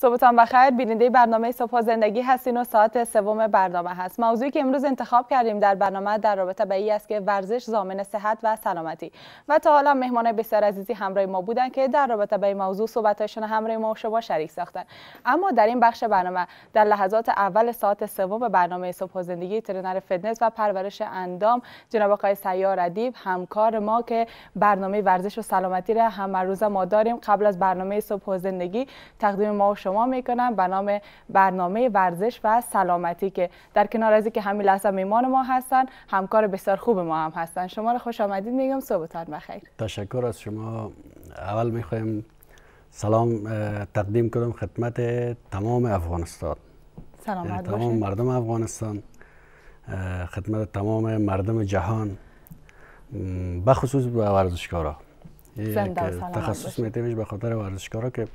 صبحتان بخیر بیننده برنامه صبح زندگی هستین و ساعت سوم برنامه هست موضوعی که امروز انتخاب کردیم در برنامه در رابطه به ای است که ورزش زامن صحت و سلامتی و تا حالا مهمان بسیار عزیزی همراه ما بودن که در رابطه به این موضوع صحبتشون همراه ما و شما شریک ساختن اما در این بخش برنامه در لحظات اول ساعت سوم برنامه صبح زندگی ترنر فیتنس و پرورش اندام جناب آقای سیار ادیب همکار ما که برنامه ورزش و سلامتی را هم روز ما داریم قبل از برنامه صبح زندگی تقدیم ما شما میکنم به نام برنامه ورزش و سلامتی که در کنار از که همین لحظه میمان ما هستن همکار بسیار خوب ما هم هستن شما رو خوش آمدید میگم صبحتان بخیر تشکر از شما اول میخوایم سلام تقدیم کنم خدمت تمام افغانستان سلامت یعنی تمام مردم افغانستان خدمت تمام مردم جهان بخصوص به ورزشکارا تخصص میتیمش به خاطر ورزشکارا که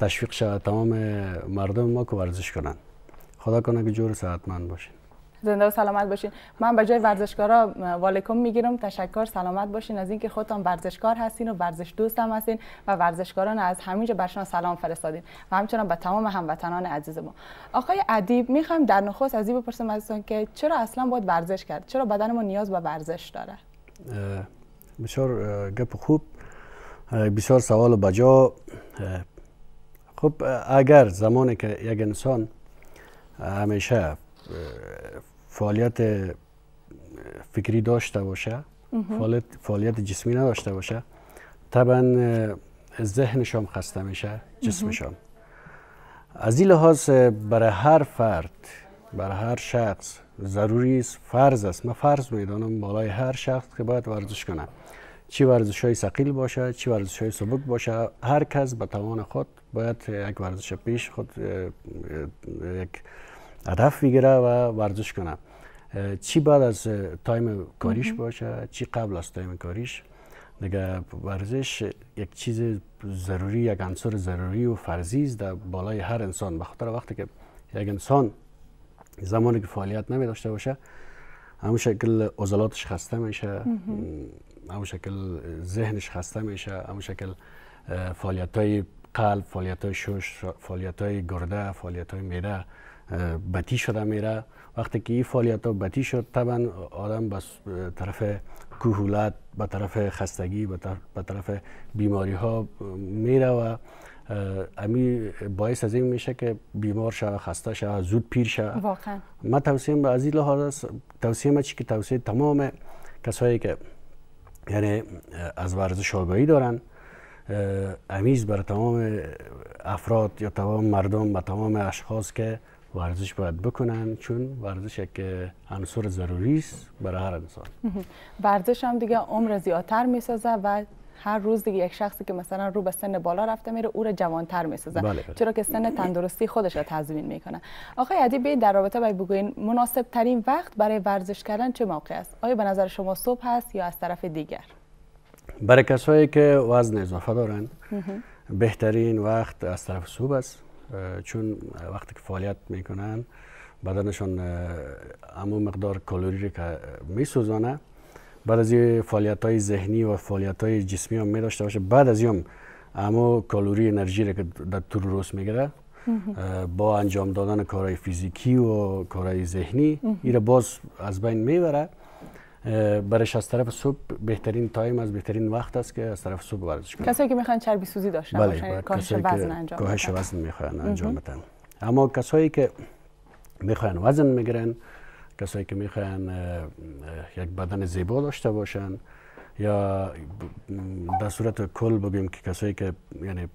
تشویق شود تمام مردم ما که ورزش کنند خدا کنه که جور صحتمند باشین زنده و سلامت باشین من به جای ورزشکارا والکم میگیرم تشکر سلامت باشین از اینکه خودتان ورزشکار هستین و ورزش دوست هم هستین و ورزشکاران از همینجا برشان سلام فرستادین و همچنان به تمام هموطنان عزیز ما آقای ادیب میخوام در نخست از این بپرسم ازتون که چرا اصلا باید ورزش کرد چرا بدن ما نیاز به ورزش داره بسیار گپ خوب بسیار سوال بجا خب اگر زمانی که یک انسان همیشه فعالیت فکری داشته باشه فعالیت, فعالیت جسمی نداشته باشه طبعا ذهنش هم خسته میشه جسمش هم از این لحاظ برای هر فرد برای هر شخص ضروری است فرض است من فرض میدانم بالای هر شخص که باید ورزش کنه چی ورزش های سقیل باشه چی ورزش های سبک باشه هر کس به توان خود باید یک ورزش پیش خود یک هدف بگیره و ورزش کنه چی بعد از تایم کاریش باشه چی قبل از تایم کاریش دیگه ورزش یک چیز ضروری یک عنصر ضروری و فرضی است در بالای هر انسان به وقتی که یک انسان زمانی که فعالیت نمی باشه همون شکل عضلاتش خسته میشه اما شکل ذهنش خسته میشه اما شکل فعالیت های قلب فعالیت های شش فعالیت های گرده فعالیت های میره بتی شده میره وقتی که این فعالیت ها بتی شد طبعا آدم به طرف کهولت به طرف خستگی به طرف بیماری ها میره و امی باعث از این میشه که بیمار شوه خسته شوه زود پیر شه. واقعا من توصیه به از این لحاظ توصیه چی که توصیه تمام کسایی که یعنی از ورزش آگاهی دارن امیز بر تمام افراد یا تمام مردم و تمام اشخاص که ورزش باید بکنن چون ورزش که عنصر ضروری است برای هر انسان ورزش هم دیگه عمر زیادتر میسازه و هر روز دیگه یک شخصی که مثلا رو به سن بالا رفته میره او را جوانتر میسازه بله،, بله چرا که سن تندرستی خودش را تضمین میکنه آقای ادیبی در رابطه باید بگوین مناسب ترین وقت برای ورزش کردن چه موقع است آیا به نظر شما صبح هست یا از طرف دیگر برای کسایی که وزن اضافه دارند بهترین وقت از طرف صبح است چون وقتی که فعالیت میکنن بدنشان امو مقدار کالوری که میسوزانه بعد از این فعالیت های ذهنی و فعالیت های جسمی هم می داشته باشه بعد از هم اما کالوری انرژی را که در طول روز میگیره با انجام دادن کارهای فیزیکی و کارهای ذهنی این را باز از بین میبره برش از طرف صبح بهترین تایم از بهترین وقت است که از طرف صبح ورزش کنه کسایی که میخوان چربی سوزی داشته بله، وزن انجام کاهش وزن انجام بدن اما کسایی که میخوان وزن میگیرن کسایی که میخوان یک بدن زیبا داشته باشن یا در صورت کل بگیم که کسایی که یعنی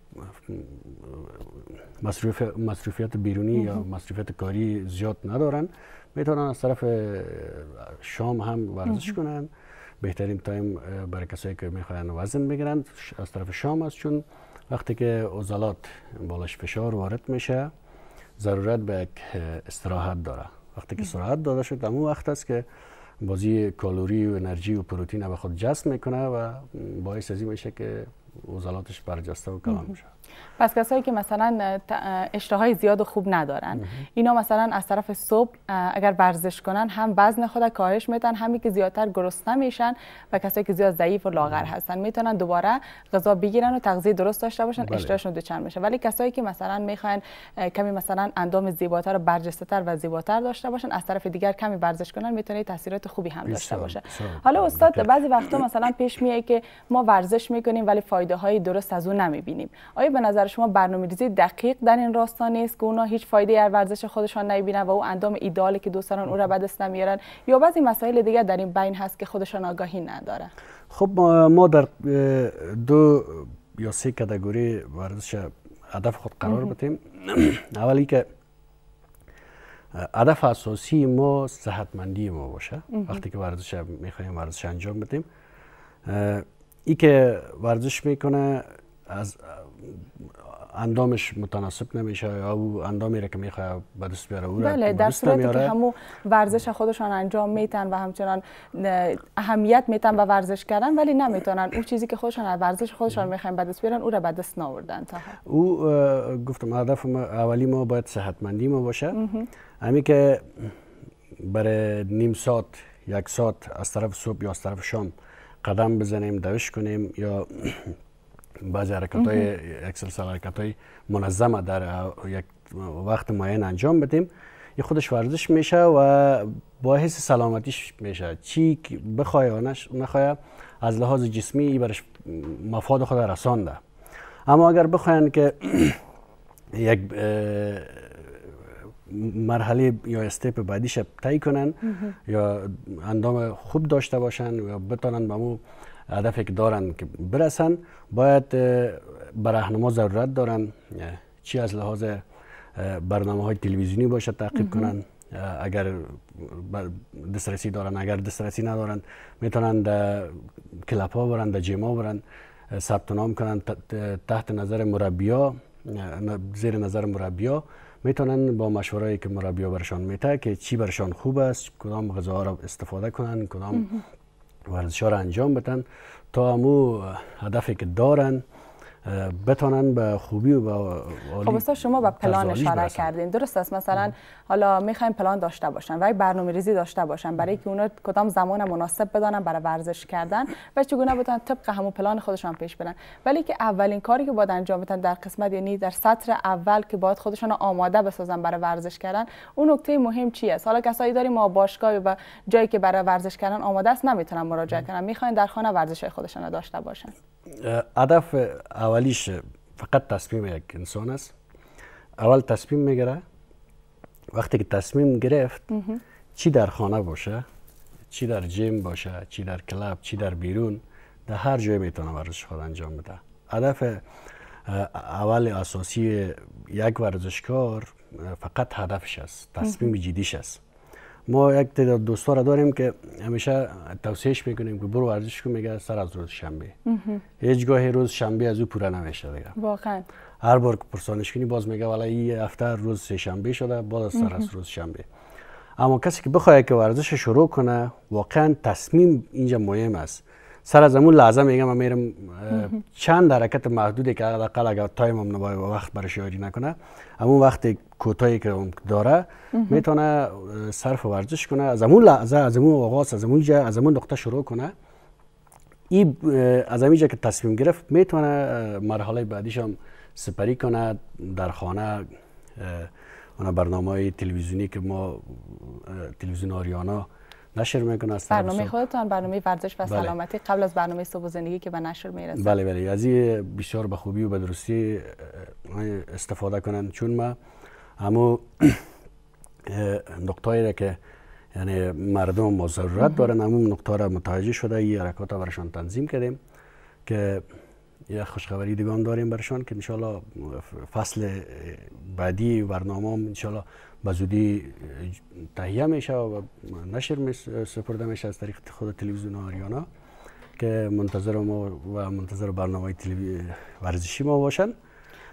مصروف مصروفیت بیرونی یا مصروفیت کاری زیاد ندارن میتونن از طرف شام هم ورزش کنن بهترین تایم برای کسایی که میخوان وزن بگیرن از طرف شام است چون وقتی که عضلات بالاش فشار وارد میشه ضرورت به یک استراحت داره وقتی که سرعت داده شد اون وقت است که بازی کالوری و انرژی و پروتین به خود جذب میکنه و باعث از این میشه که عضلاتش برجسته و کلام میشه پس کسایی که مثلا اشتهای زیاد و خوب ندارن اینا مثلا از طرف صبح اگر ورزش کنن هم وزن خود کاهش میدن همی که زیادتر گرسنه میشن و کسایی که زیاد ضعیف و لاغر هستن میتونن دوباره غذا بگیرن و تغذیه درست داشته باشن بله. اشتهاشون دوچند میشه ولی کسایی که مثلا میخواین کمی مثلا اندام زیباتر و تر و زیباتر داشته باشن از طرف دیگر کمی ورزش کنن میتونه تاثیرات خوبی هم داشته باشه حالا استاد بعضی وقتا مثلا پیش میاد که ما ورزش میکنیم ولی فایده های درست از نمیبینیم آیا به نظر شما برنامه ریزی دقیق در این راستا نیست که اونا هیچ فایده از ورزش خودشان نمیبینن و او اندام ایدالی که دوستان او را به دست نمیارن یا بعضی مسائل دیگر در این بین هست که خودشان آگاهی ندارن خب ما در دو یا سه کاتگوری ورزش هدف خود قرار بدیم اولی که هدف اساسی ما صحتمندی ما باشه وقتی که ورزش میخوایم ورزش انجام بدیم ای که ورزش میکنه از اندامش متناسب نمیشه یا او اندامی را که میخواد به دست بیاره او بله در صورتی که همو ورزش خودشان انجام میتن و همچنان اهمیت میتن به ورزش کردن ولی نمیتونن او چیزی که خودشان ورزش خودشان میخواین به بیارن او را به دست ناوردن تا او گفتم هدف اولی ما باید صحتمندی ما باشه همین که برای نیم ساعت یک ساعت از طرف صبح یا از طرف شام قدم بزنیم دوش کنیم یا بعضی حرکت های سلسل حرکت های منظمه در یک وقت معین انجام بدیم یه خودش ورزش میشه و باعث سلامتیش میشه چی بخوای یا نخواه از لحاظ جسمی ای برش مفاد خود رسانده اما اگر بخواین که یک مرحله یا استپ بعدیش تایی کنن یا اندام خوب داشته باشن یا بتانن به مو هدفی که دارن که برسن باید به رهنما ضرورت دارن چی از لحاظ برنامه های تلویزیونی باشه تعقیب کنن اگر دسترسی دارن اگر دسترسی ندارن میتونن در کلپ ها برن در جیما برن ثبت نام کنن تحت نظر مربیا زیر نظر مربیا میتونن با مشورایی که مربیا برشان میته که چی برشان خوب است کدام غذا را استفاده کنن کدام ورزش را انجام بدن تا امو هدفی که دارن بتانن به خوبی و به خب استاد شما به پلان اشاره کردین درست است مثلا حالا میخوایم پلان داشته باشن و برنامه ریزی داشته باشن برای که اونا کدام زمان مناسب بدانن برای ورزش کردن و چگونه بتونن طبق همون پلان خودشان پیش برن ولی که اولین کاری که باید انجام بدن در قسمت یعنی در سطر اول که باید خودشان آماده بسازن برای ورزش کردن اون نکته مهم چی است حالا کسایی داریم ما باشگاه و جایی که برای ورزش کردن آماده است نمیتونن مراجعه کنن میخواین در خانه ورزش خودشان داشته باشن هدف اولیش فقط تصمیم یک انسان است اول تصمیم میگره وقتی که تصمیم گرفت چی در خانه باشه چی در جیم باشه چی در کلاب چی در بیرون در هر جای میتونه ورزش خود انجام بده هدف اول اساسی یک ورزشکار فقط هدفش است تصمیم جدیش است ما یک تعداد دوستا را داریم که همیشه توصیهش میکنیم که برو ورزش کن میگه سر از روز شنبه هیچگاه روز شنبه از او پوره نمیشه واقعا هر بار که پرسانش کنی باز میگه ولی این هفته روز سه شنبه شده باز سر از روز شنبه اما کسی که بخواد که ورزش شروع کنه واقعا تصمیم اینجا مهم است سر از همون لحظه میگم من میرم چند حرکت محدودی که حداقل اگر تایم هم وقت برای یاری نکنه همون وقتی کوتاهی که داره میتونه صرف ورزش کنه از همون لحظه از همون آغاز از همون جا از همون نقطه شروع کنه ای از جا که تصمیم گرفت میتونه مرحله بعدیش هم سپری کنه در خانه اون برنامه های تلویزیونی که ما تلویزیون آریانا نشر میکنه از برنامه خودتان برنامه ورزش و بله. سلامتی قبل از برنامه صبح زندگی که به نشر میرسه بله بله از این بسیار به خوبی و به درستی استفاده کنن چون ما اما نقطه را که یعنی مردم ما ضرورت دارن همون نقطه را متوجه شده یه حرکات برشان تنظیم کردیم که یه خوشخبری دیگه داریم برشان که انشالله فصل بعدی برنامه هم انشالله به زودی تهیه میشه و نشر سپرده میشه از طریق خود تلویزیون آریانا که منتظر ما و منتظر برنامه ورزشی ما باشن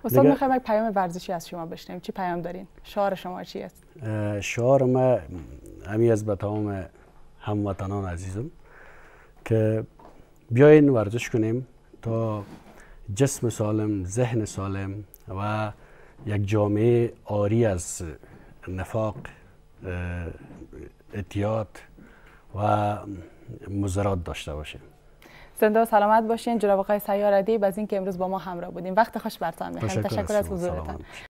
استاد میخوایم یک پیام ورزشی از شما بشنیم چی پیام دارین شعار شما چی است شعار ما همی از به تمام هموطنان عزیزم که بیاین ورزش کنیم تا جسم سالم ذهن سالم و یک جامعه آری از نفاق اتیاد و مزرات داشته باشیم. زنده سلامت باشین جناب آقای سیاردی از اینکه امروز با ما همراه بودیم وقت خوش برتان میخوایم تشکر از حضورتان